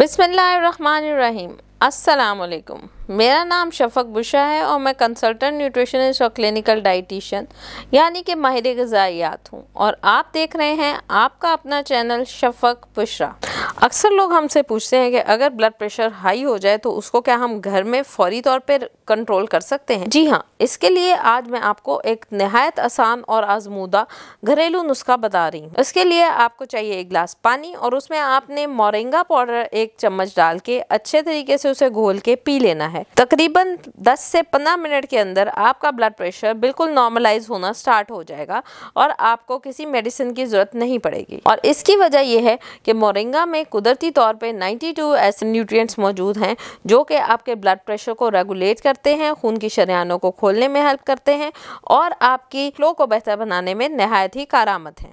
बिसमीम असलकुम मेरा नाम शफक बुशा है और मैं कंसल्टेंट न्यूट्रिशनिस्ट और क्लिनिकल डाइटिशियन यानी कि माहिर गज़ाइयात हूँ और आप देख रहे हैं आपका अपना चैनल शफक बुशरा अक्सर लोग हमसे पूछते हैं कि अगर ब्लड प्रेशर हाई हो जाए तो उसको क्या हम घर में फौरी तौर पर कंट्रोल कर सकते हैं जी हाँ इसके लिए आज मैं आपको एक नहायत आसान और आजमूदा घरेलू नुस्खा बता रही हूँ इसके लिए आपको चाहिए एक गिलास पानी और उसमें आपने मोरिंगा पाउडर एक चम्मच डाल के अच्छे तरीके से उसे घोल के पी लेना है तकरीबन 10 से 15 मिनट के अंदर आपका ब्लड प्रेशर बिल्कुल नॉर्मलाइज होना स्टार्ट हो जाएगा और आपको किसी मेडिसिन की ज़रूरत नहीं पड़ेगी और इसकी वजह यह है कि मोरिंगा में कुदरती तौर पर 92 ऐसे न्यूट्रिएंट्स मौजूद हैं जो कि आपके ब्लड प्रेशर को रेगुलेट करते करते हैं खून की शरियानों को खोलने में हेल्प करते हैं और आपकी फ्लो को बेहतर बनाने में नहायत ही कारामद हैं